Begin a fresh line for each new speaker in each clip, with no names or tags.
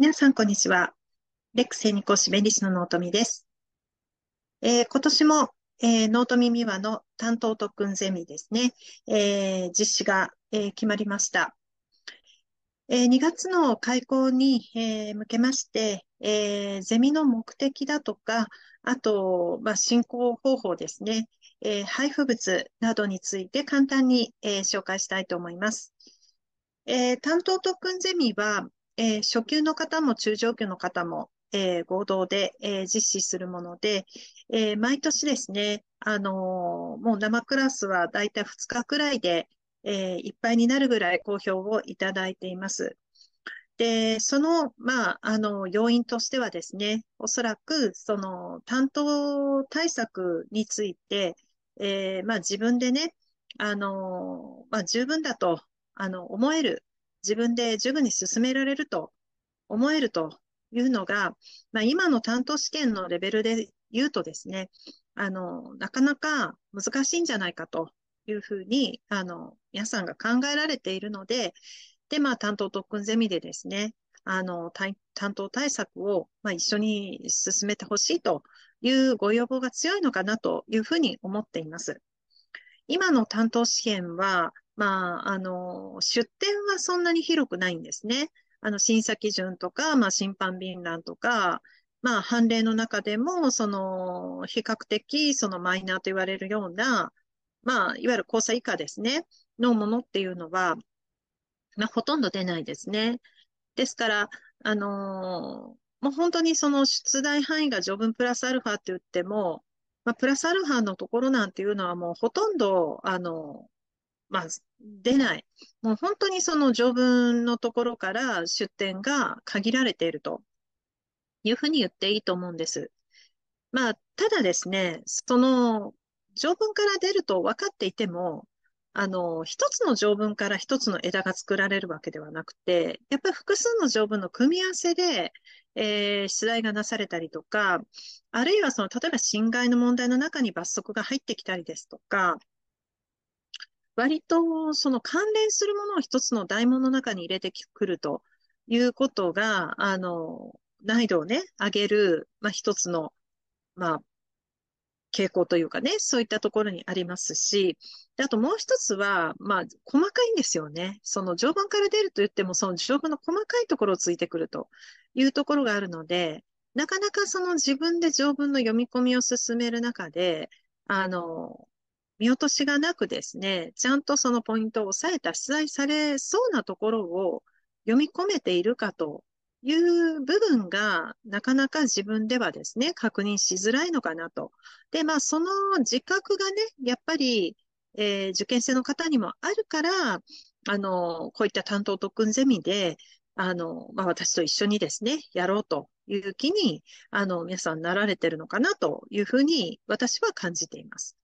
皆さん、こんにちは。レックセニコシ弁理士のトミです。えー、今年も、えー、トミミワの担当特訓ゼミですね、えー、実施が、え決まりました。え2月の開校に、え向けまして、えゼミの目的だとか、あと、まあ、進行方法ですね、え配布物などについて簡単に、え紹介したいと思います。えー、担当特訓ゼミは、えー、初級の方も中上級の方も、えー、合同で、えー、実施するもので、え毎年ですね、あのもう生クラスはだいたい2日くらいで、えいっぱいになるぐらい好評をいただいています。で、その、まあ、あの、要因としてはですね、おそらく、その、担当対策について、えまあ、自分でね、あのまあ、十分だと、あの、思える自分で塾に進められると思えるというのが、まあ、今の担当試験のレベルで言うとですね、あの、なかなか難しいんじゃないかというふうに、あの、皆さんが考えられているので、で、まあ、担当特訓ゼミでですね、あの、担当対策を、まあ、一緒に進めてほしいというご要望が強いのかなというふうに思っています。今の担当試験は、まあ、あの、出店はそんなに広くないんですね。あの、審査基準とか、まあ、審判便覧とか、まあ、判例の中でも、その、比較的、そのマイナーと言われるような、まあ、いわゆる交差以下ですね、のものっていうのは、まあ、ほとんど出ないですね。ですから、あのー、もう本当にその出題範囲が序文プラスアルファって言っても、まあ、プラスアルファのところなんていうのはもうほとんど、あのまあ、出ない。もう本当にその条文のところから出典が限られているというふうに言っていいと思うんです。まあ、ただですね、その条文から出ると分かっていても、あの、一つの条文から一つの枝が作られるわけではなくて、やっぱり複数の条文の組み合わせで、えー、出題がなされたりとか、あるいはその、例えば侵害の問題の中に罰則が入ってきたりですとか、割とその関連するものを一つの大本の中に入れてくるということが、あの、難易度をね、上げる、まあ、一つの、まあ、傾向というかね、そういったところにありますし、で、あともう一つは、まあ、細かいんですよね。その条文から出ると言っても、その条文の細かいところをついてくるというところがあるので、なかなかその自分で条文の読み込みを進める中で、あの、見落としがなくですね、ちゃんとそのポイントを押さえた、出題されそうなところを読み込めているかという部分が、なかなか自分ではですね、確認しづらいのかなと。で、まあ、その自覚がね、やっぱり、えー、受験生の方にもあるから、あの、こういった担当特訓ゼミで、あの、まあ、私と一緒にですね、やろうという気に、あの、皆さんなられてるのかなというふうに、私は感じています。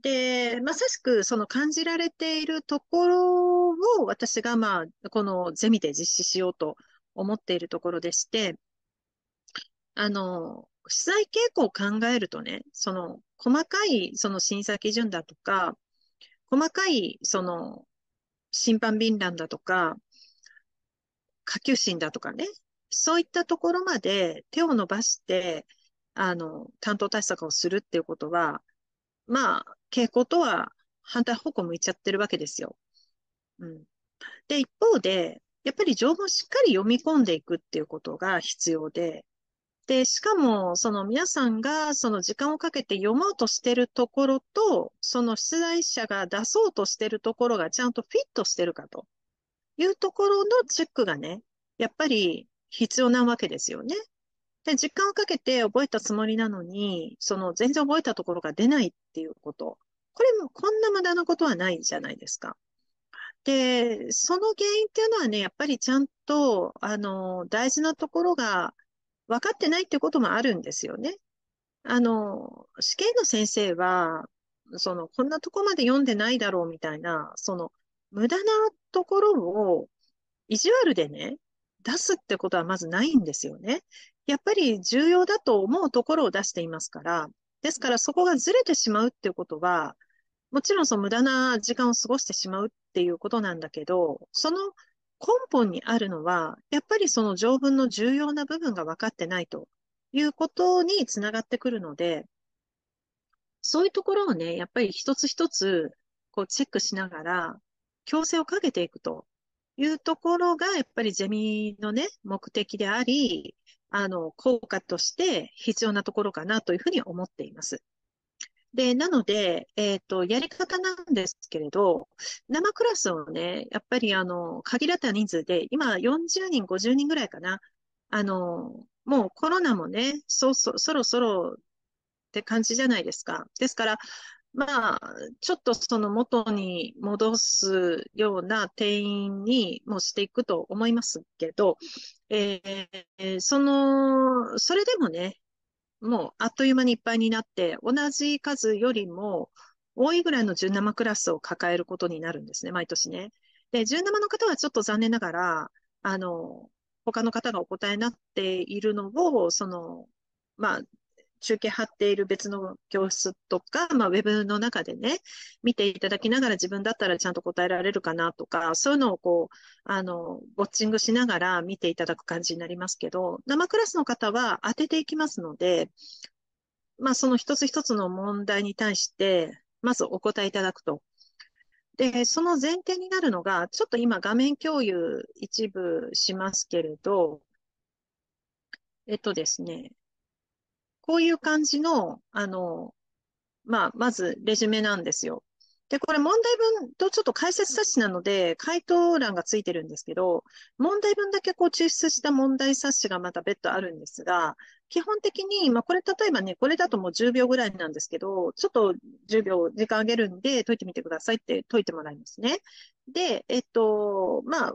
で、まさしくその感じられているところを私がまあ、このゼミで実施しようと思っているところでして、あの、取材傾向を考えるとね、その細かいその審査基準だとか、細かいその審判便覧だとか、下級審だとかね、そういったところまで手を伸ばして、あの、担当対策をするっていうことは、まあ、傾向とは反対方向向いちゃってるわけですよ。うん。で、一方で、やっぱり情報をしっかり読み込んでいくっていうことが必要で、で、しかも、その皆さんがその時間をかけて読もうとしてるところと、その出題者が出そうとしてるところがちゃんとフィットしてるかというところのチェックがね、やっぱり必要なわけですよね。で、時間をかけて覚えたつもりなのに、その全然覚えたところが出ないっていうこと。これもこんな無駄なことはないじゃないですか。で、その原因っていうのはね、やっぱりちゃんと、あの、大事なところが分かってないっていうこともあるんですよね。あの、試験の先生は、その、こんなとこまで読んでないだろうみたいな、その、無駄なところを、意地悪でね、出すってことはまずないんですよね。やっぱり重要だと思うところを出していますから、ですからそこがずれてしまうっていうことは、もちろんその無駄な時間を過ごしてしまうっていうことなんだけど、その根本にあるのは、やっぱりその条文の重要な部分が分かってないということにつながってくるので、そういうところをね、やっぱり一つ一つこうチェックしながら、強制をかけていくというところが、やっぱりゼミのね、目的であり、あの、効果として必要なところかなというふうに思っています。で、なので、えっ、ー、と、やり方なんですけれど、生クラスをね、やっぱりあの、限られた人数で、今40人、50人ぐらいかな。あの、もうコロナもね、そ、そ、そろそろって感じじゃないですか。ですから、まあ、ちょっとその元に戻すような定員にもしていくと思いますけど、えー、その、それでもね、もうあっという間にいっぱいになって、同じ数よりも多いぐらいの17クラスを抱えることになるんですね、毎年ね。で、17の方はちょっと残念ながら、あの、他の方がお答えになっているのを、その、まあ、中継貼っている別の教室とか、まあ、ウェブの中でね、見ていただきながら自分だったらちゃんと答えられるかなとか、そういうのをこう、あの、ウォッチングしながら見ていただく感じになりますけど、生クラスの方は当てていきますので、まあ、その一つ一つの問題に対して、まずお答えいただくと。で、その前提になるのが、ちょっと今画面共有一部しますけれど、えっとですね、こういう感じの、あの、まあ、まず、レジュメなんですよ。で、これ問題文とちょっと解説冊子なので、回答欄がついてるんですけど、問題文だけこう抽出した問題冊子がまた別途あるんですが、基本的に、まあこれ例えばね、これだともう10秒ぐらいなんですけど、ちょっと10秒時間あげるんで解いてみてくださいって解いてもらいますね。で、えっと、まあ、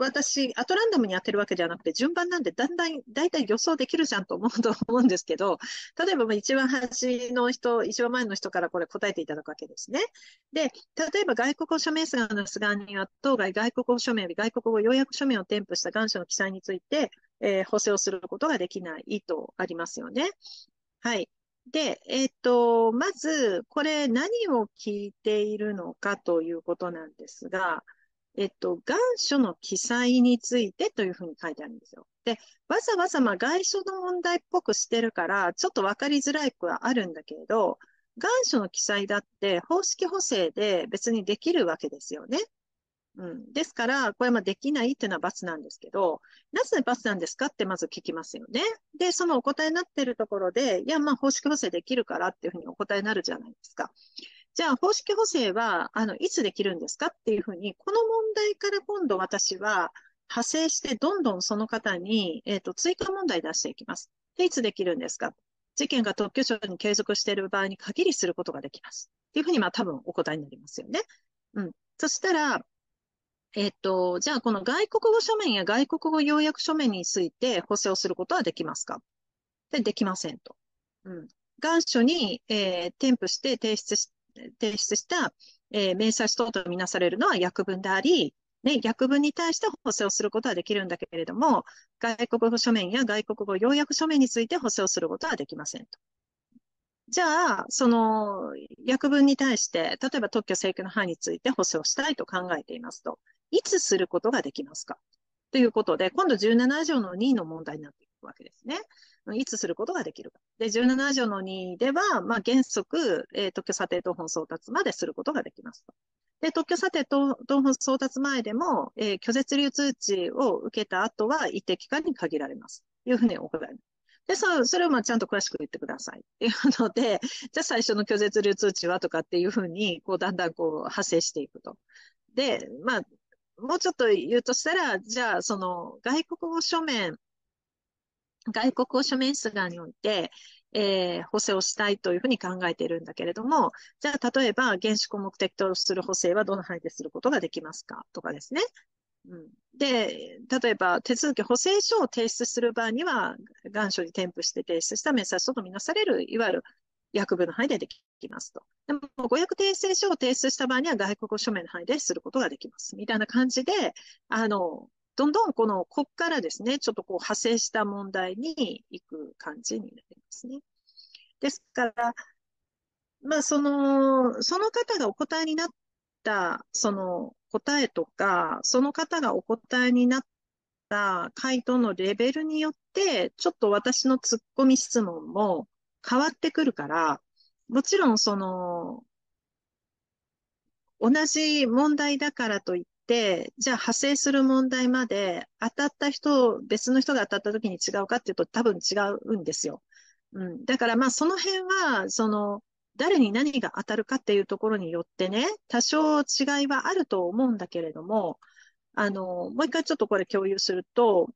私、アトランダムに当てるわけじゃなくて、順番なんで、だんだん、だいたい予想できるじゃんと思うと思うんですけど、例えば、一番端の人、一番前の人からこれ答えていただくわけですね。で、例えば、外国語署名数の菅には、当該外国語署名より外国語要約署名を添付した願書の記載について、えー、補正をすることができないとありますよね。はい。で、えっ、ー、と、まず、これ何を聞いているのかということなんですが、えっと、願書の記載についてというふうに書いてあるんですよ。で、わざわざまあ外書の問題っぽくしてるから、ちょっとわかりづらい句はあるんだけれど、願書の記載だって方式補正で別にできるわけですよね。うん。ですから、これもできないっていうのは罰なんですけど、なぜ罰なんですかってまず聞きますよね。で、そのお答えになってるところで、いや、まあ方式補正できるからっていうふうにお答えになるじゃないですか。じゃあ方式補正は、あの、いつできるんですかっていうふうに、この問題から今度私は派生して、どんどんその方に、えっ、ー、と、追加問題出していきます。で、いつできるんですか事件が特許庁に継続している場合に限りすることができます。っていうふうに、まあ多分お答えになりますよね。うん。そしたら、えっと、じゃあこの外国語書面や外国語要約書面について補正をすることはできますかで、できませんと。うん。願書に、えー、添付して提出し、提出した、えー、明細等とみなされるのは薬文であり、ね、訳文に対して補正をすることはできるんだけれども、外国語書面や外国語要約書面について補正をすることはできませんと。じゃあ、その、訳文に対して、例えば特許請求の範囲について補正をしたいと考えていますと、いつすることができますかということで、今度17条の2の問題になってくわけですね。いつすることができるか。で、17条の2では、まあ、原則、えー、特許査定等本送達まですることができますと。で、特許査定等本送達前でも、えー、拒絶流通知を受けた後は一定期間に限られます。というふうに行いで、そう、それをまあちゃんと詳しく言ってください。っていうので、じゃあ最初の拒絶流通知はとかっていうふうに、こう、だんだんこう、派生していくと。で、まあ、もうちょっと言うとしたら、じゃあ、その、外国語書面外国を書面出願において、えー、補正をしたいというふうに考えているんだけれども、じゃあ、例えば、原子項目的とする補正はどの範囲ですることができますかとかですね。うん、で、例えば、手続き補正書を提出する場合には、願書に添付して提出した面細書とみなされる、いわゆる役部の範囲でできますと。でも、誤訳訂正書を提出した場合には、外国書面の範囲ですることができます。みたいな感じで、あの、どんどんこの、こっからですね、ちょっとこう派生した問題に行く感じになりますね。ですから、まあその、その方がお答えになった、その答えとか、その方がお答えになった回答のレベルによって、ちょっと私の突っ込み質問も変わってくるから、もちろんその、同じ問題だからといっ、じゃあ派生する問題まで当たった人、別の人が当たった時に違うかっていうと多分違うんですよ。うん。だからまあその辺は、その、誰に何が当たるかっていうところによってね、多少違いはあると思うんだけれども、あの、もう一回ちょっとこれ共有すると、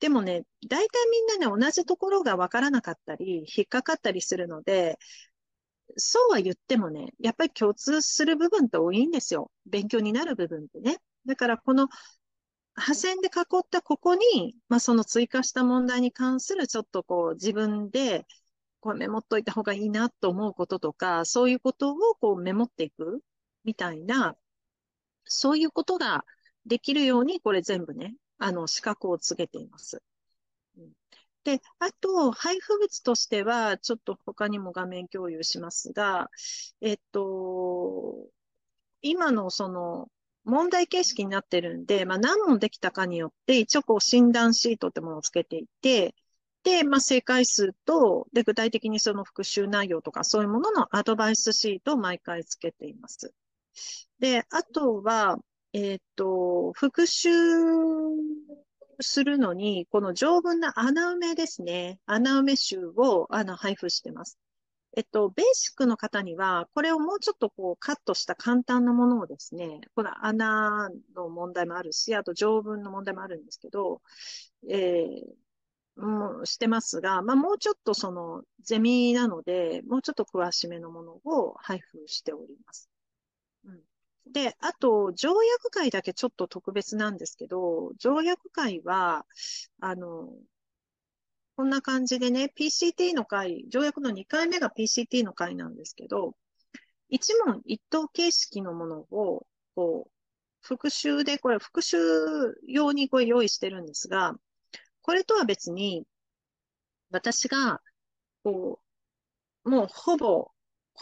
でもね、大体みんなね、同じところがわからなかったり、引っかかったりするので、そうは言ってもね、やっぱり共通する部分って多いんですよ。勉強になる部分ってね。だからこの、破線で囲ったここに、まあ、その追加した問題に関するちょっとこう自分でこうメモっといた方がいいなと思うこととか、そういうことをこうメモっていくみたいな、そういうことができるように、これ全部ね、あの、資格を告げています。うん、で、あと、配布物としては、ちょっと他にも画面共有しますが、えっと、今のその、問題形式になってるんで、まあ、何問できたかによって、一応こう診断シートってものをつけていて、で、まあ、正解数と、で、具体的にその復習内容とか、そういうもののアドバイスシートを毎回つけています。で、あとは、えっ、ー、と、復習するのに、この条文の穴埋めですね。穴埋め集をあの配布してます。えっと、ベーシックの方には、これをもうちょっとこうカットした簡単なものをですね、この穴の問題もあるし、あと条文の問題もあるんですけど、えー、もうしてますが、まあ、もうちょっとそのゼミなので、もうちょっと詳しめのものを配布しております。で、あと、条約会だけちょっと特別なんですけど、条約会は、あの、こんな感じでね、PCT の会、条約の2回目が PCT の会なんですけど、一問一答形式のものを、こう、復習で、これ復習用にこれ用意してるんですが、これとは別に、私が、こう、もうほぼ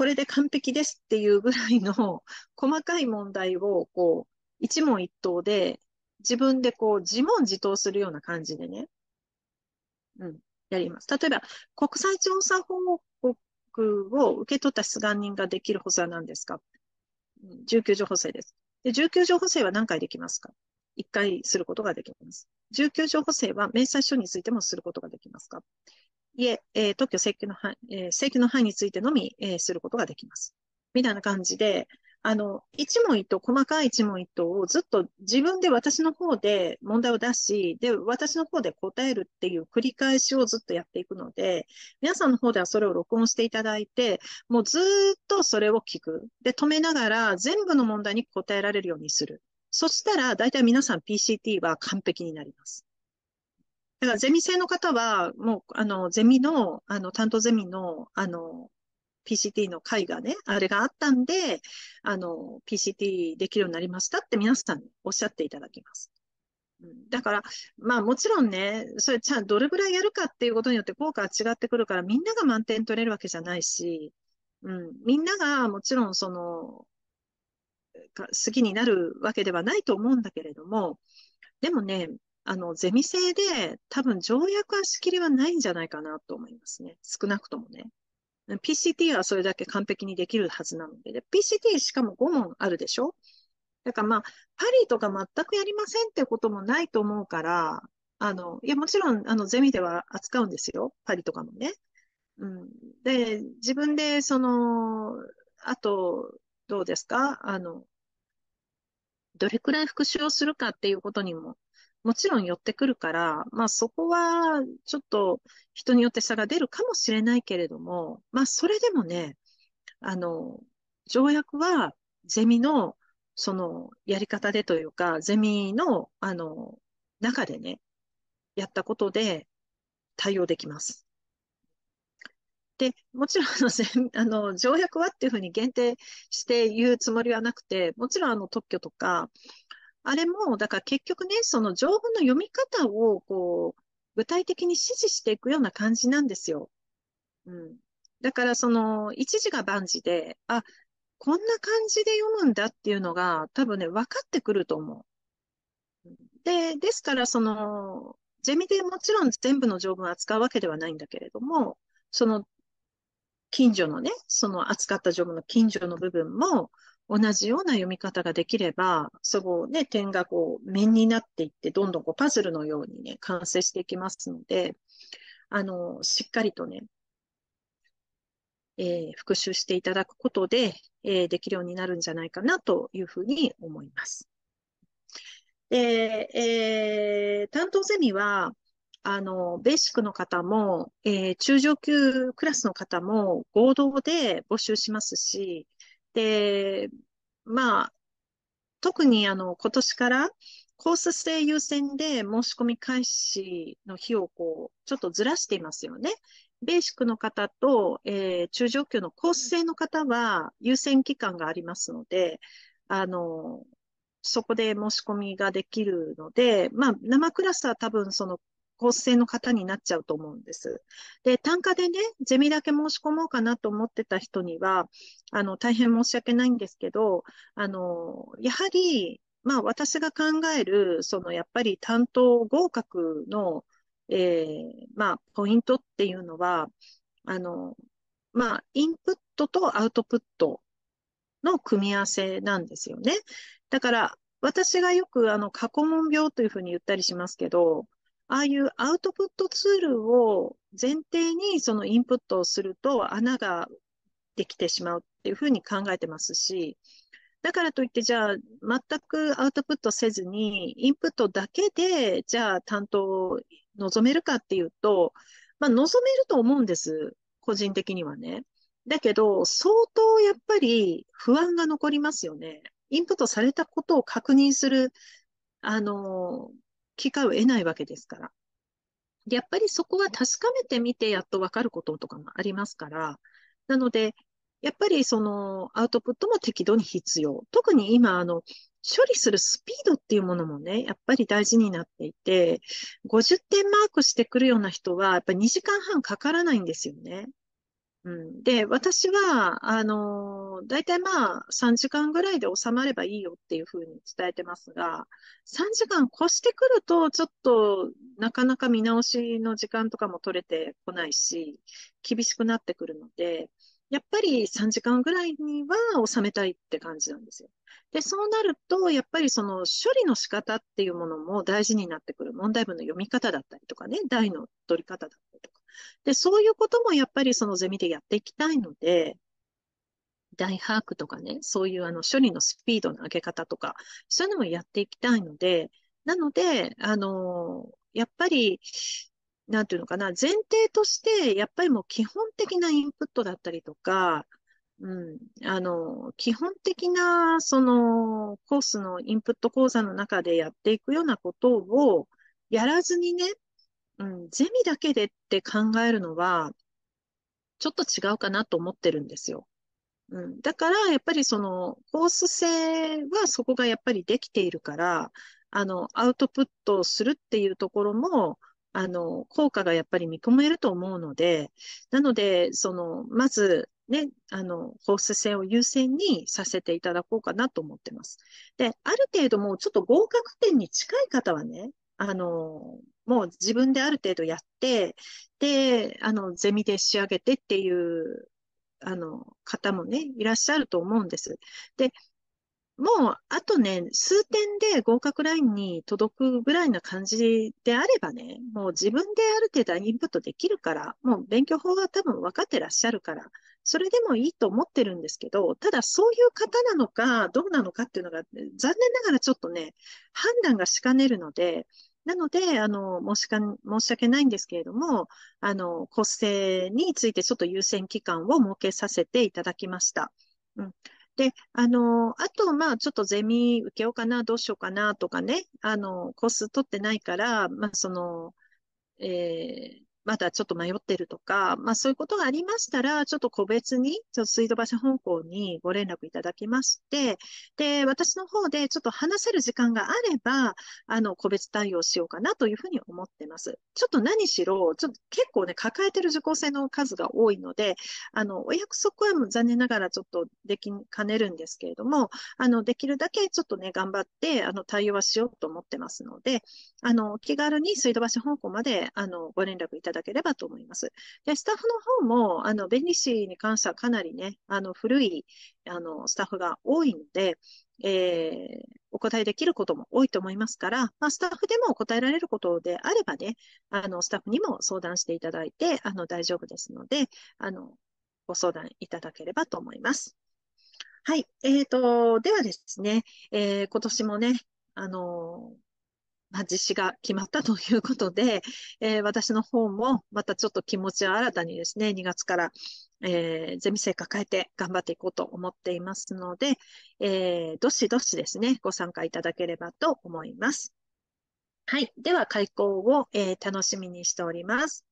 これで完璧ですっていうぐらいの 細かい問題を、こう、一問一答で、自分でこう、自問自答するような感じでね、うん、やります。例えば、国際調査報告を受け取った出願人ができる補正は何ですか ?19 条補正です。で、19条補正は何回できますか ?1 回することができます。19条補正は明細書についてもすることができますかいえ、えー、特許請求の範、えー、請求の範囲についてのみ、えー、することができます。みたいな感じで、あの、一問一答、細かい一問一答をずっと自分で私の方で問題を出し、で、私の方で答えるっていう繰り返しをずっとやっていくので、皆さんの方ではそれを録音していただいて、もうずっとそれを聞く。で、止めながら全部の問題に答えられるようにする。そしたら、大体皆さん PCT は完璧になります。だからゼミ生の方は、もう、あの、ゼミの、あの、担当ゼミの、あの、PCT の会がね、あれがあったんで、あの、PCT できるようになりましたって皆さんおっしゃっていただきます。だから、まあもちろんね、それちゃんどれぐらいやるかっていうことによって効果は違ってくるから、みんなが満点取れるわけじゃないし、うん、みんながもちろんその、好きになるわけではないと思うんだけれども、でもね、あの、ゼミ制で多分条約は仕切りはないんじゃないかなと思いますね。少なくともね。PCT はそれだけ完璧にできるはずなので。で PCT しかも5問あるでしょだからまあ、パリとか全くやりませんってこともないと思うから、あの、いや、もちろん、あの、ゼミでは扱うんですよ。パリとかもね。うん。で、自分で、その、あと、どうですかあの、どれくらい復習をするかっていうことにももちろん寄ってくるから、まあそこはちょっと人によって差が出るかもしれないけれども、まあそれでもね、あの、条約はゼミのそのやり方でというか、ゼミのあの、中でね、やったことで対応できます。で、もちろんあの、あの、条約はっていうふうに限定して言うつもりはなくて、もちろんあの特許とか、あれも、だから結局ね、その情報の読み方を、こう、具体的に指示していくような感じなんですよ。うん。だからその、一時が万事で、あ、こんな感じで読むんだっていうのが、多分ね、分かってくると思う。で、ですからその、ゼミでもちろん全部の条文を扱うわけではないんだけれども、その、近所のね、その扱った条文の近所の部分も、同じような読み方ができれば、そこね、点がこう、面になっていって、どんどんこう、パズルのようにね、完成していきますので、あの、しっかりとね、えー、復習していただくことで、えー、できるようになるんじゃないかなというふうに思います。で、えー、担当ゼミは、あの、ベーシックの方も、えー、中上級クラスの方も合同で募集しますし、で、まあ、特にあの、今年から、コース制優先で申し込み開始の日をこう、ちょっとずらしていますよね。ベーシックの方と、えー、中上級のコース制の方は優先期間がありますので、あの、そこで申し込みができるので、まあ、生クラスは多分その構成の方になっちゃうと思うんです。で、単価でね、ゼミだけ申し込もうかなと思ってた人には、あの、大変申し訳ないんですけど、あの、やはり、まあ私が考える、そのやっぱり担当合格の、えー、まあポイントっていうのは、あの、まあインプットとアウトプットの組み合わせなんですよね。だから私がよくあの過去問病というふうに言ったりしますけど、ああいうアウトプットツールを前提にそのインプットをすると穴ができてしまうっていうふうに考えてますし、だからといってじゃあ全くアウトプットせずにインプットだけでじゃあ担当を望めるかっていうと、まあ望めると思うんです。個人的にはね。だけど相当やっぱり不安が残りますよね。インプットされたことを確認する、あの、機会を得ないわけですから。やっぱりそこは確かめてみてやっとわかることとかもありますから、なので、やっぱりそのアウトプットも適度に必要。特に今、あの、処理するスピードっていうものもね、やっぱり大事になっていて、50点マークしてくるような人は、やっぱり2時間半かからないんですよね。で、私は、あのー、大体まあ、3時間ぐらいで収まればいいよっていうふうに伝えてますが、3時間越してくると、ちょっと、なかなか見直しの時間とかも取れてこないし、厳しくなってくるので、やっぱり3時間ぐらいには収めたいって感じなんですよ。で、そうなると、やっぱりその処理の仕方っていうものも大事になってくる。問題文の読み方だったりとかね、台の取り方だったりとか。で、そういうこともやっぱりそのゼミでやっていきたいので、大把握とかね、そういうあの処理のスピードの上げ方とか、そういうのもやっていきたいので、なので、あのー、やっぱり、なんていうのかな、前提として、やっぱりもう基本的なインプットだったりとか、うん、あの、基本的な、その、コースのインプット講座の中でやっていくようなことを、やらずにね、うん、ゼミだけでって考えるのは、ちょっと違うかなと思ってるんですよ。うん、だから、やっぱりその、コース性はそこがやっぱりできているから、あの、アウトプットをするっていうところも、あの、効果がやっぱり見込めると思うので、なので、その、まず、ね、あの、コース性を優先にさせていただこうかなと思ってます。で、ある程度もうちょっと合格点に近い方はね、あの、もう自分である程度やって、で、あの、ゼミで仕上げてっていう、あの、方もね、いらっしゃると思うんです。で、もう、あとね、数点で合格ラインに届くぐらいな感じであればね、もう自分である程度インプットできるから、もう勉強法が多分分かってらっしゃるから、それでもいいと思ってるんですけど、ただそういう方なのか、どうなのかっていうのが、残念ながらちょっとね、判断がしかねるので、なので、あの、申しか、申し訳ないんですけれども、あの、骨折についてちょっと優先期間を設けさせていただきました。うん。で、あの、あと、まあ、ちょっとゼミ受けようかな、どうしようかな、とかね、あの、コース取ってないから、まあ、その、えー、まだちょっと迷ってるとか、まあそういうことがありましたら、ちょっと個別に、ちょっと水道橋本校にご連絡いただきまして、で、私の方でちょっと話せる時間があれば、あの、個別対応しようかなというふうに思ってます。ちょっと何しろ、ちょっと結構ね、抱えてる受講生の数が多いので、あの、お約束は残念ながらちょっとできかねるんですけれども、あの、できるだけちょっとね、頑張って、あの、対応はしようと思ってますので、あの、気軽に水道橋本校まで、あの、ご連絡いただただければと思います。で、スタッフの方も、あの、ベニシーに関してはかなりね、あの、古い、あの、スタッフが多いので、えー、お答えできることも多いと思いますから、まあ、スタッフでも答えられることであればね、あの、スタッフにも相談していただいて、あの、大丈夫ですので、あの、ご相談いただければと思います。はい。えっ、ー、と、ではですね、えー、今年もね、あのまあ、実施が決まったということで、えー、私の方もまたちょっと気持ちを新たにですね、2月から、えー、ゼミ生抱えて頑張っていこうと思っていますので、えー、どしどしですね、ご参加いただければと思います。はい。では、開講を、えー、楽しみにしております。